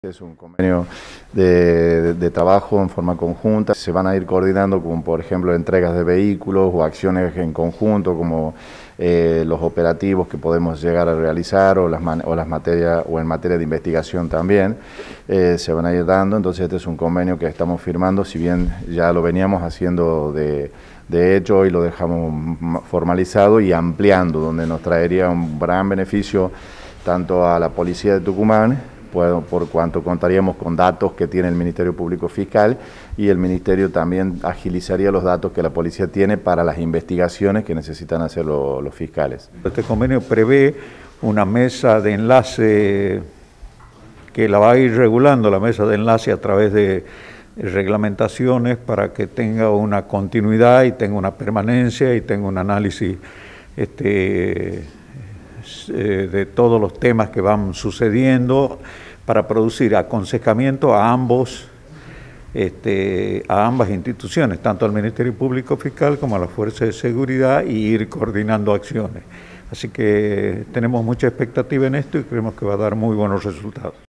Es un convenio de, trabajo en forma conjunta. Se van a ir coordinando con, por ejemplo, entregas de vehículos o acciones en conjunto, como eh, los operativos que podemos llegar a realizar o las, las materias o en materia de investigación también eh, se van a ir dando. Entonces este es un convenio que estamos firmando, si bien ya lo veníamos haciendo de, hecho y lo dejamos formalizado y ampliando, donde nos traería un gran beneficio tanto a la policía de Tucumán por, cuanto contaríamos con datos que tiene el Ministerio Público Fiscal y el Ministerio también agilizaría los datos que la policía tiene para las investigaciones que necesitan hacer los fiscales. Este convenio prevé una mesa de enlace que la va a ir regulando, la mesa de enlace a través de reglamentaciones para que tenga una continuidad y tenga una permanencia y tenga un análisis este, eh, de todos los temas que van sucediendo para producir aconsejamiento a ambos este, a ambas instituciones, tanto al Ministerio Público Fiscal como a las Fuerzas de Seguridad, e ir coordinando acciones. Así que tenemos mucha expectativa en esto y creemos que va a dar muy buenos resultados.